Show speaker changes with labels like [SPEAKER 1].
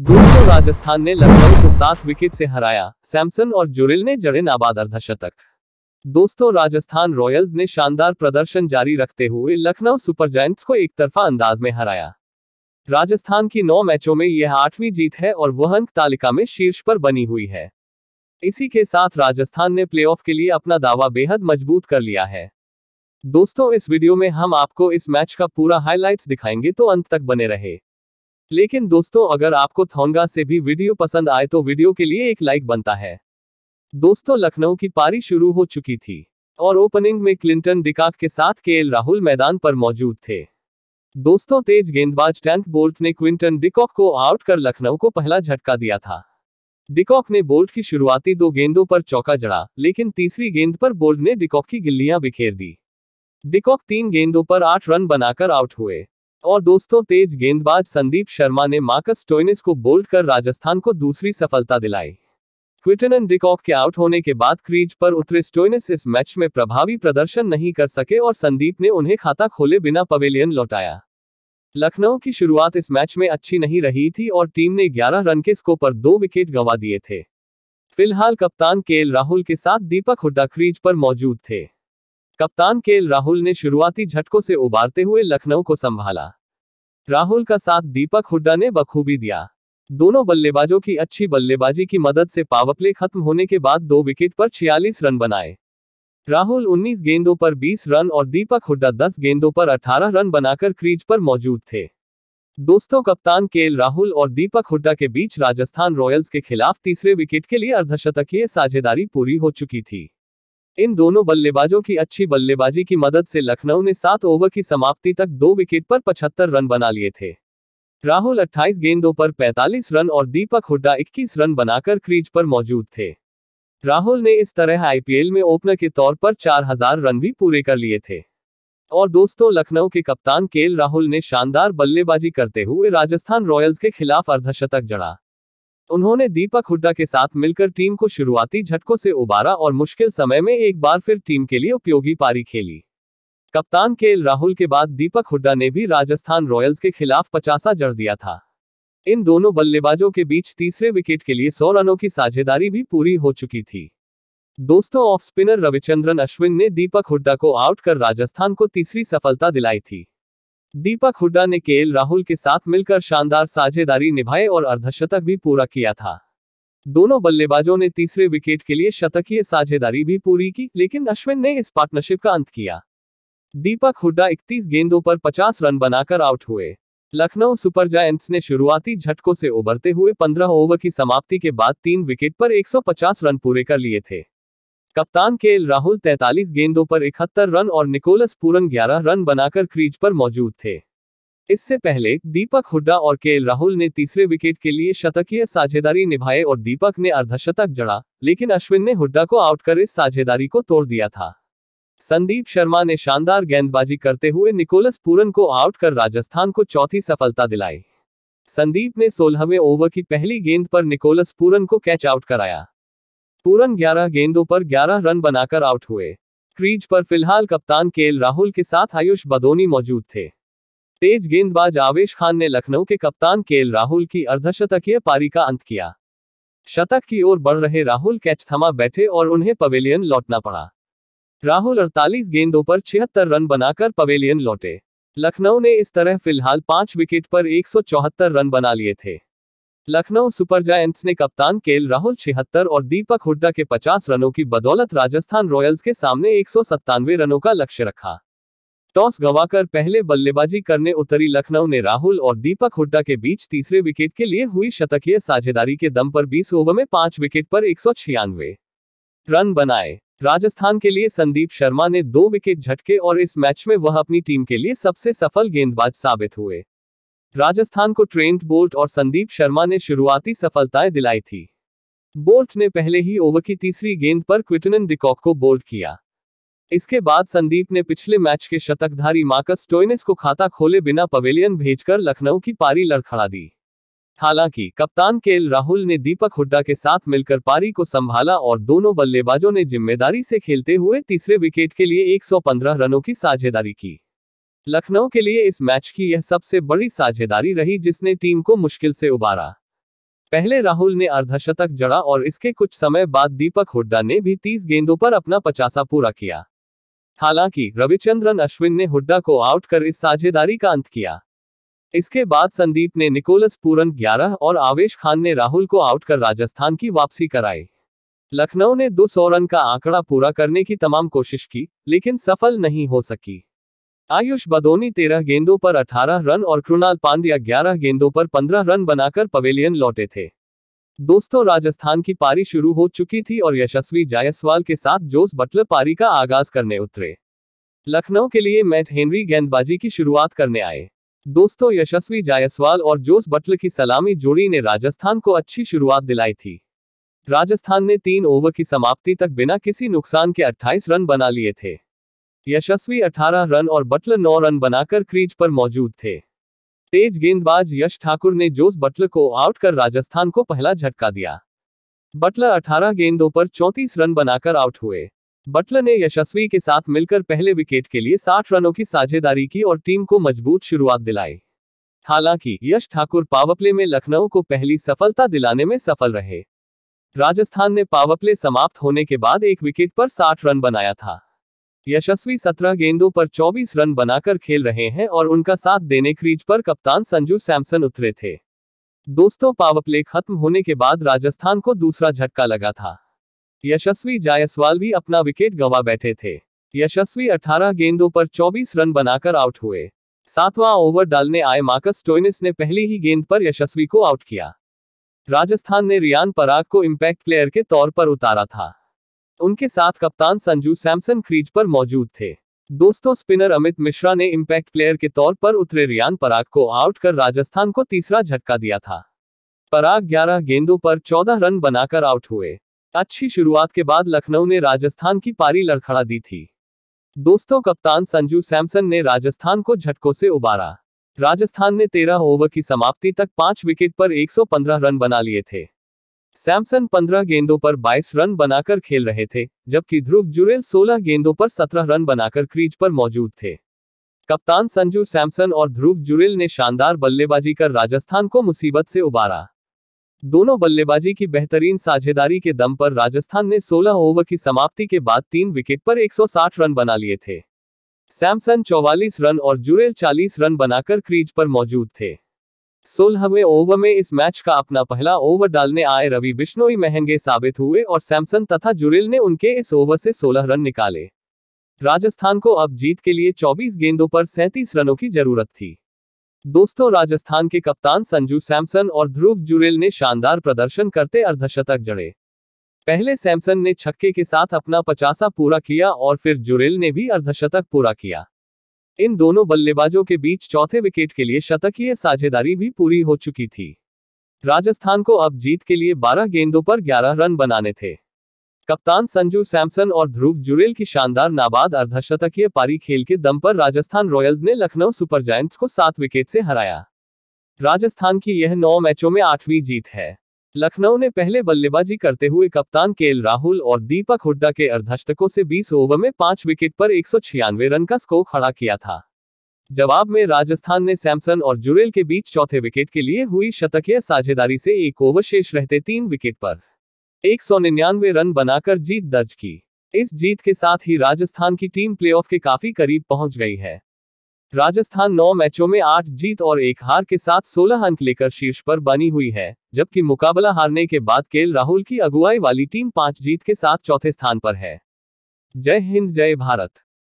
[SPEAKER 1] दोस्तों राजस्थान ने लखनऊ को सात विकेट से हराया सैमसन और जुरिल ने जड़े नाबाद अर्धशतक दोस्तों राजस्थान रॉयल्स ने शानदार प्रदर्शन जारी रखते हुए लखनऊ सुपर जायंट्स को एक तरफा अंदाज में हराया राजस्थान की नौ मैचों में यह आठवीं जीत है और वह अंक तालिका में शीर्ष पर बनी हुई है इसी के साथ राजस्थान ने प्लेऑफ के लिए अपना दावा बेहद मजबूत कर लिया है दोस्तों इस वीडियो में हम आपको इस मैच का पूरा हाईलाइट दिखाएंगे तो अंत तक बने रहे लेकिन दोस्तों अगर आपको थोंगा से भी वीडियो पसंद आए तो वीडियो के लिए एक लाइक बनता है दोस्तों लखनऊ की पारी शुरू हो चुकी थी और ओपनिंग में क्लिंटन डिकाक के साथ के राहुल मैदान पर मौजूद थे दोस्तों तेज गेंदबाज टेंट बोल्ट ने क्विंटन डिकॉक को आउट कर लखनऊ को पहला झटका दिया था डिकॉक ने बोल्ट की शुरुआती दो गेंदों पर चौका जड़ा लेकिन तीसरी गेंद पर बोल्ट ने डिकॉक की गिल्लियां बिखेर दी डिकॉक तीन गेंदों पर आठ रन बनाकर आउट हुए और दोस्तों तेज गेंदबाज संदीप शर्मा ने मार्कस टोइनिस को बोल्ड कर राजस्थान को दूसरी सफलता दिलाई क्विटन डिकॉक के आउट होने के बाद क्रीज पर उतरे स्टोइनिस इस मैच में प्रभावी प्रदर्शन नहीं कर सके और संदीप ने उन्हें खाता खोले बिना पवेलियन लौटाया लखनऊ की शुरुआत इस मैच में अच्छी नहीं रही थी और टीम ने 11 रन के स्कोर पर दो विकेट गंवा दिए थे फिलहाल कप्तान के राहुल के साथ दीपक हुड्डा क्रीज पर मौजूद थे कप्तान के राहुल ने शुरुआती झटकों से उबारते हुए लखनऊ को संभाला राहुल का साथ दीपक हुड्डा ने बखूबी दिया दोनों बल्लेबाजों की अच्छी बल्लेबाजी की मदद से पावरप्ले खत्म होने के बाद दो विकेट पर 46 रन बनाए राहुल 19 गेंदों पर 20 रन और दीपक हुड्डा 10 गेंदों पर 18 रन बनाकर क्रीज पर मौजूद थे दोस्तों कप्तान के राहुल और दीपक हुड्डा के बीच राजस्थान रॉयल्स के खिलाफ तीसरे विकेट के लिए अर्धशतकीय साझेदारी पूरी हो चुकी थी इन दोनों बल्लेबाजों की अच्छी बल्लेबाजी की मदद से लखनऊ ने सात ओवर की समाप्ति तक दो विकेट पर 75 रन बना लिए थे राहुल 28 गेंदों पर 45 रन और दीपक हुड्डा 21 रन बनाकर क्रीज पर मौजूद थे राहुल ने इस तरह आईपीएल में ओपनर के तौर पर 4000 रन भी पूरे कर लिए थे और दोस्तों लखनऊ के कप्तान केल राहुल ने शानदार बल्लेबाजी करते हुए राजस्थान रॉयल्स के खिलाफ अर्धशतक जड़ा उन्होंने दीपक हुड्डा के साथ मिलकर टीम को शुरुआती झटकों से उबारा और मुश्किल समय में एक बार फिर टीम के लिए उपयोगी पारी खेली कप्तान के राहुल के बाद दीपक हुड्डा ने भी राजस्थान रॉयल्स के खिलाफ पचासा जड़ दिया था इन दोनों बल्लेबाजों के बीच तीसरे विकेट के लिए सौ रनों की साझेदारी भी पूरी हो चुकी थी दोस्तों ऑफ स्पिनर रविचंद्रन अश्विन ने दीपक हुड्डा को आउट कर राजस्थान को तीसरी सफलता दिलाई थी दीपक हुड्डा ने केएल राहुल के साथ मिलकर शानदार साझेदारी निभाई और अर्धशतक भी पूरा किया था दोनों बल्लेबाजों ने तीसरे विकेट के लिए शतकीय साझेदारी भी पूरी की लेकिन अश्विन ने इस पार्टनरशिप का अंत किया दीपक हुड्डा 31 गेंदों पर 50 रन बनाकर आउट हुए लखनऊ सुपर जायंट्स ने शुरुआती झटकों से उबरते हुए 15 ओवर की समाप्ति के बाद तीन विकेट पर 150 रन पूरे कर लिए थे कप्तान के राहुल 43 गेंदों पर इकहत्तर रन और निकोलस पूरन 11 रन बनाकर क्रीज पर मौजूद थे इससे पहले दीपक हुड्डा और के राहुल ने तीसरे विकेट के लिए शतकीय साझेदारी निभाए और दीपक ने अर्धशतक जड़ा लेकिन अश्विन ने हुड्डा को आउट कर इस साझेदारी को तोड़ दिया था संदीप शर्मा ने शानदार गेंदबाजी करते हुए निकोलस पूरन को आउट कर राजस्थान को चौथी सफलता दिलाई संदीप ने सोलहवें ओवर की पहली गेंद पर निकोलस पूरन को कैच आउट कराया पूरन 11 गेंदों पर 11 रन बनाकर आउट हुए क्रीज पर फिलहाल कप्तान केएल राहुल के साथ आयुष बदोनी मौजूद थे तेज गेंदबाज आवेश खान ने लखनऊ के कप्तान केएल राहुल की अर्धशतकीय पारी का अंत किया शतक की ओर बढ़ रहे राहुल कैच थमा बैठे और उन्हें पवेलियन लौटना पड़ा राहुल 48 गेंदों पर छिहत्तर रन बनाकर पवेलियन लौटे लखनऊ ने इस तरह फिलहाल पांच विकेट पर एक रन बना लिए थे लखनऊ सुपर जायंट्स ने कप्तान केएल राहुल छिहत्तर और दीपक हुड्डा के 50 रनों की बदौलत राजस्थान रॉयल्स के सामने एक रनों का लक्ष्य रखा टॉस गवाकर पहले बल्लेबाजी करने उतरी लखनऊ ने राहुल और दीपक हुड्डा के बीच तीसरे विकेट के लिए हुई शतकीय साझेदारी के दम पर 20 ओवर में पांच विकेट पर एक रन बनाए राजस्थान के लिए संदीप शर्मा ने दो विकेट झटके और इस मैच में वह अपनी टीम के लिए सबसे सफल गेंदबाज साबित हुए राजस्थान को ट्रेंट बोल्ट और संदीप शर्मा ने शुरुआती सफलताएं दिलाई थी बोल्ट ने पहले ही ओवर की तीसरी गेंद पर क्विटनन डिकॉक को बोल्ड किया इसके बाद संदीप ने पिछले मैच के शतकधारी मार्कस टोइनिस को खाता खोले बिना पवेलियन भेजकर लखनऊ की पारी लड़खड़ा दी हालांकि कप्तान के राहुल ने दीपक हुड्डा के साथ मिलकर पारी को संभाला और दोनों बल्लेबाजों ने जिम्मेदारी से खेलते हुए तीसरे विकेट के लिए 115 रनों की साझेदारी की लखनऊ के लिए इस मैच की यह सबसे बड़ी साझेदारी रही जिसने टीम को मुश्किल से उबारा पहले राहुल ने अर्धशतक जड़ा और इसके कुछ समय बाद दीपक हुड्डा ने भी 30 गेंदों पर अपना पचासा पूरा किया हालांकि रविचंद्रन अश्विन ने हुड्डा को आउट कर इस साझेदारी का अंत किया इसके बाद संदीप ने निकोलस पूरन 11 और आवेश खान ने राहुल को आउट कर राजस्थान की वापसी कराई लखनऊ ने सौ रन का आंकड़ा पूरा करने की तमाम कोशिश की लेकिन सफल नहीं हो सकी आयुष बदोनी तेरह गेंदों पर 18 रन और कृणाल पांड्या 11 गेंदों पर 15 रन बनाकर पवेलियन लौटे थे दोस्तों राजस्थान की पारी शुरू हो चुकी थी और यशस्वी जायसवाल के साथ जोस बटलर पारी का आगाज करने उतरे लखनऊ के लिए मैट हेनरी गेंदबाजी की शुरुआत करने आए दोस्तों यशस्वी जायसवाल और जोस बटलर की सलामी जोड़ी ने राजस्थान को अच्छी शुरुआत दिलाई थी राजस्थान ने तीन ओवर की समाप्ति तक बिना किसी नुकसान के 28 रन बना लिए थे यशस्वी 18 रन और बटलर 9 रन बनाकर क्रीज पर मौजूद थे तेज गेंदबाज यश ठाकुर ने जोस बटलर को आउट कर राजस्थान को पहला झटका दिया बटलर 18 गेंदों पर 34 रन बनाकर आउट हुए बटलर ने यशस्वी के साथ मिलकर पहले विकेट के लिए 60 रनों की साझेदारी की और टीम को मजबूत शुरुआत दिलाई हालांकि यश ठाकुर पावरप्ले में लखनऊ को पहली सफलता दिलाने में सफल रहे राजस्थान ने पावरप्ले समाप्त होने के बाद एक विकेट पर 60 रन बनाया था यशस्वी 17 गेंदों पर 24 रन बनाकर खेल रहे हैं और उनका साथ देने क्रीज पर कप्तान संजू सैमसन उतरे थे दोस्तों पावर प्ले खत्म होने के बाद राजस्थान को दूसरा झटका लगा था यशस्वी जायसवाल भी अपना विकेट गंवा बैठे थे यशस्वी 18 गेंदों पर 24 रन बनाकर आउट हुए सातवां ओवर डालने आए मार्कस टोइनिस ने पहली ही गेंद पर यशस्वी को आउट किया राजस्थान ने रियान पराग को इम्पैक्ट प्लेयर के तौर पर उतारा था उनके साथ कप्तान संजू सैमसन क्रीज पर मौजूद थे दोस्तों स्पिनर अमित मिश्रा ने इम्पैक्ट प्लेयर के तौर पर उतरे रियान पराग को आउट कर राजस्थान को तीसरा झटका दिया था पराग 11 गेंदों पर 14 रन बनाकर आउट हुए अच्छी शुरुआत के बाद लखनऊ ने राजस्थान की पारी लड़खड़ा दी थी दोस्तों कप्तान संजू सैमसन ने राजस्थान को झटकों से उबारा राजस्थान ने 13 ओवर की समाप्ति तक पांच विकेट पर 115 रन बना लिए थे सैमसन 15 गेंदों पर 22 रन बनाकर खेल रहे थे जबकि ध्रुव जुरेल 16 गेंदों पर 17 रन बनाकर क्रीज पर मौजूद थे कप्तान संजू सैमसन और ध्रुव जुरेल ने शानदार बल्लेबाजी कर राजस्थान को मुसीबत से उबारा दोनों बल्लेबाजी की बेहतरीन साझेदारी के दम पर राजस्थान ने 16 ओवर की समाप्ति के बाद तीन विकेट पर 160 रन बना लिए थे सैमसन 44 रन और जुरेल 40 रन बनाकर क्रीज पर मौजूद थे सोलहवें ओवर में इस मैच का अपना पहला ओवर डालने आए रवि बिश्नोई महंगे साबित हुए और सैमसन तथा जुरिल ने उनके इस ओवर से 16 रन निकाले राजस्थान को अब जीत के लिए 24 गेंदों पर 37 रनों की जरूरत थी दोस्तों राजस्थान के कप्तान संजू सैमसन और ध्रुव जुरेल ने शानदार प्रदर्शन करते अर्धशतक जड़े पहले सैमसन ने छक्के के साथ अपना पचासा पूरा किया और फिर जुरेल ने भी अर्धशतक पूरा किया इन दोनों बल्लेबाजों के बीच चौथे विकेट के लिए शतकीय साझेदारी भी पूरी हो चुकी थी राजस्थान को अब जीत के लिए 12 गेंदों पर 11 रन बनाने थे कप्तान संजू सैमसन और ध्रुव जुरेल की शानदार नाबाद अर्धशतकीय पारी खेल के दम पर राजस्थान रॉयल्स ने लखनऊ सुपर जायंट्स को सात विकेट से हराया राजस्थान की यह नौ मैचों में आठवीं जीत है लखनऊ ने पहले बल्लेबाजी करते हुए कप्तान केएल राहुल और दीपक हुड्डा के अर्धशतकों से 20 ओवर में पांच विकेट पर एक रन का स्कोर खड़ा किया था जवाब में राजस्थान ने सैमसन और जुरेल के बीच चौथे विकेट के लिए हुई शतकीय साझेदारी से एक ओवर शेष रहते तीन विकेट पर एक रन बनाकर जीत दर्ज की इस जीत के साथ ही राजस्थान की टीम प्लेऑफ के काफी करीब पहुंच गई है राजस्थान नौ मैचों में आठ जीत और एक हार के साथ सोलह अंक लेकर शीर्ष पर बनी हुई है जबकि मुकाबला हारने के बाद केल राहुल की अगुवाई वाली टीम पांच जीत के साथ चौथे स्थान पर है जय हिंद जय भारत